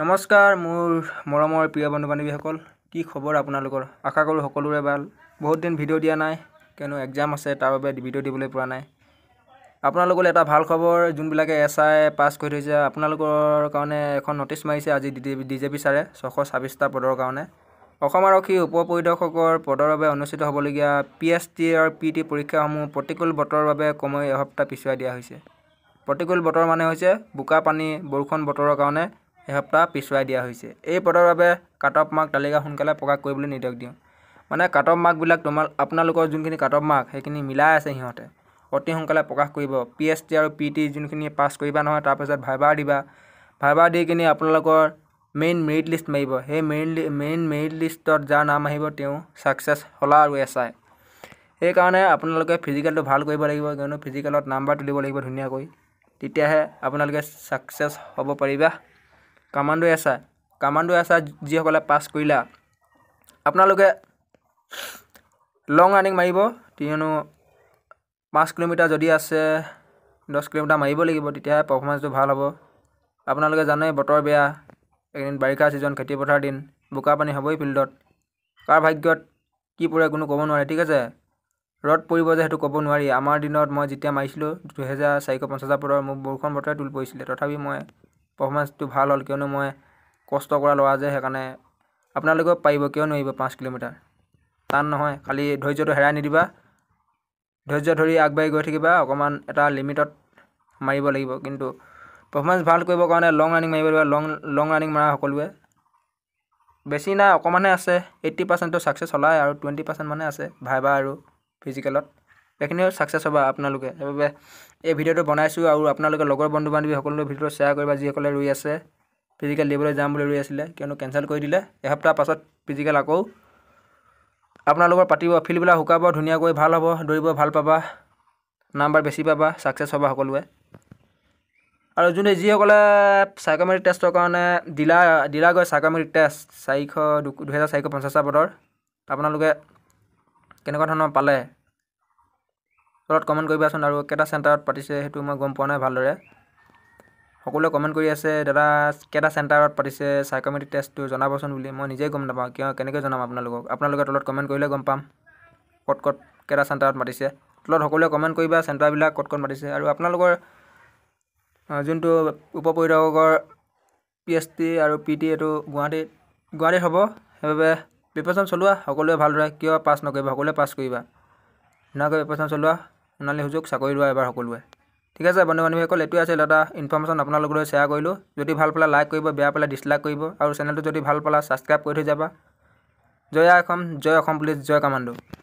নমস্কাৰ মোৰ মৰমৰ প্ৰিয় বন্ধু বান্ধৱীসকল কি খবৰ আপোনালোকৰ আশা কৰোঁ সকলোৰে ভাল বহুত দিন ভিডিঅ' দিয়া নাই কিয়নো এক্সাম আছে তাৰ বাবে ভিডিঅ' দিবলৈ পৰা নাই আপোনালোকলৈ এটা ভাল খবৰ যোনবিলাকে এছ আই পাছ কৰি থৈছে আপোনালোকৰ কাৰণে এখন নটিচ মাৰিছে আজি ডি জে পি ছাৰে ছশ ছাব্বিছটা পদৰ কাৰণে অসম আৰক্ষী উপ পৰিদৰ্শকৰ পদৰ বাবে অনুষ্ঠিত হ'বলগীয়া পি এছ টি আৰু পি টি পৰীক্ষাসমূহ প্ৰতিকূল বতৰৰ বাবে কমেও এসপ্তাহ পিছুৱাই দিয়া হৈছে প্ৰতিকূল বতৰ মানে হৈছে বোকা পানী বৰষুণ বতৰৰ কাৰণে এসপ্তাহ পিছুৱাই দিয়া হৈছে এই পদৰ বাবে কাট অফ মাৰ্ক তালিকা সোনকালে প্ৰকাশ কৰিবলৈ নিৰ্দেশ দিওঁ মানে কাট অফ মাৰ্কবিলাক তোমাৰ আপোনালোকৰ যোনখিনি কাট অফ মাৰ্ক সেইখিনি মিলাই আছে সিহঁতে অতি সোনকালে প্ৰকাশ কৰিব পি এইচ টি আৰু পি টি যোনখিনি পাছ কৰিবা নহয় তাৰপিছত ভাইবাৰ দিবা ভাইবাৰ দি কিনি আপোনালোকৰ মেইন মেৰিট লিষ্ট মাৰিব সেই মেইন মেইন মেৰিট লিষ্টত যাৰ নাম আহিব তেওঁ ছাকচেছ হ'লা আৰু এছ আই সেইকাৰণে আপোনালোকে ফিজিকেলটো ভাল কৰিব লাগিব কিয়নো ফিজিকেলত নাম্বাৰ তুলিব লাগিব ধুনীয়াকৈ তেতিয়াহে আপোনালোকে ছাকচেছ হ'ব পাৰিবা কামাণ্ডো এছা কামাণ্ডো এছা যিসকলে পাছ কৰিলা আপোনালোকে লং ৰাণিং মাৰিব কিয়নো পাঁচ কিলোমিটাৰ যদি আছে দহ কিলোমিটাৰ মাৰিব লাগিব তেতিয়াহে পাৰফৰ্মেঞ্চটো ভাল হ'ব আপোনালোকে জানেই বতৰ বেয়া এদিন বাৰিষা ছিজন খেতিপথাৰ দিন বোকা পানী হ'বই ফিল্ডত কাৰ ভাগ্যত কি পৰে কোনো ক'ব নোৱাৰে ঠিক আছে ৰ'দ পৰিব যে সেইটো ক'ব নোৱাৰি আমাৰ দিনত মই যেতিয়া মাৰিছিলোঁ দুহেজাৰ চাৰিশ পঞ্চাছ পদৰ মোৰ বৰষুণ বতৰে তুল পৰিছিলে তথাপি মই পাৰফৰ্মেঞ্চটো ভাল হ'ল কিয়নো মই কষ্ট কৰা ল'ৰা যে সেইকাৰণে আপোনালোকেও পাৰিব কিয় নোৱাৰিব পাঁচ কিলোমিটাৰ টান নহয় খালি ধৈৰ্যটো হেৰাই নিদিবা ধৈৰ্য ধৰি আগবাঢ়ি গৈ থাকিবা অকণমান এটা লিমিটত মাৰিব লাগিব কিন্তু পাৰফৰ্মেঞ্চ ভাল কৰিবৰ কাৰণে লং ৰাণিং মাৰিব লাগিব লং লং ৰাণিং মাৰা সকলোৱে বেছি নাই অকণমানহে আছে এইট্টি পাৰ্চেণ্টটো ছাকচেছ হ'লাই আৰু টুৱেণ্টি পাৰ্চেণ্ট মানে আছে ভাইবা আৰু ফিজিকেলত সেইখিনিও ছাকচেছ হ'ব আপোনালোকে সেইবাবে এই ভিডিঅ'টো বনাইছোঁ আৰু আপোনালোকে লগৰ বন্ধু বান্ধৱী সকলোৱে ভিডিঅ'টো শ্বেয়াৰ কৰিবা যিসকলে ৰৈ আছে ফিজিকেল দিবলৈ যাম বুলি ৰৈ আছিলে কিয়নো কেঞ্চেল কৰি দিলে এসপ্তাহ পাছত ফিজিকেল আকৌ আপোনালোকৰ পাতিব ফিল্ডবিলাক শুকাব ধুনীয়াকৈ ভাল হ'ব দৌৰিব ভাল পাবা নাম্বাৰ বেছি পাবা ছাকচেছ হ'বা সকলোৱে আৰু যোনে যিসকলে চাইকমেট্ৰিক টেষ্টৰ কাৰণে দিলা দিলাগৈ চাইকমেট্ৰিক টেষ্ট চাৰিশ দুহেজাৰ চাৰিশ পঞ্চাছটা পদৰ আপোনালোকে কেনেকুৱা ধৰণৰ পালে তলত কমেণ্ট কৰিবাচোন আৰু কেইটা চেণ্টাৰত পাতিছে সেইটো মই গম পোৱা নাই ভালদৰে সকলোৱে কমেণ্ট কৰি আছে দাদা কেইটা চেণ্টাৰত পাতিছে চাইকমেটিক টেষ্টটো জনাবচোন বুলি মই নিজেই গম নাপাওঁ কিয় কেনেকৈ জনাম আপোনালোকক আপোনালোকে তলত কমেণ্ট কৰিলে গম পাম ক'ত ক'ত কেইটা চেণ্টাৰত মাতিছে তলত সকলোৱে কমেণ্ট কৰিবা চেণ্টাৰবিলাক ক'ত ক'ত মাতিছে আৰু আপোনালোকৰ যোনটো উপ পৰিদৰ্শকৰ পি এছ টি আৰু পি টি এইটো গুৱাহাটীত গুৱাহাটীত হ'ব সেইবাবে প্ৰিপেৰেশ্যন চলোৱা সকলোৱে ভালদৰে কিয় পাছ নকৰিবা সকলোৱে পাছ কৰিবা ধুনীয়াকৈ প্ৰিপেৰেশ্যন চলোৱা সোণালী সুযোগ চাকৰি লোৱা এবাৰ সকলোৱে ঠিক আছে বন্ধু বান্ধৱীসকল এইটোৱে আছিল এটা ইনফৰ্মেশ্যন আপোনালোকলৈ শ্বেয়াৰ কৰিলোঁ যদি ভাল পালে লাইক কৰিব বেয়া পালে ডিছলাইক কৰিব আৰু চেনেলটো যদি ভাল পালে ছাবস্ক্ৰাইব কৰি থৈ যাবা জয় অসম জয় অসম পুলিচ জয় কামাণ্ডো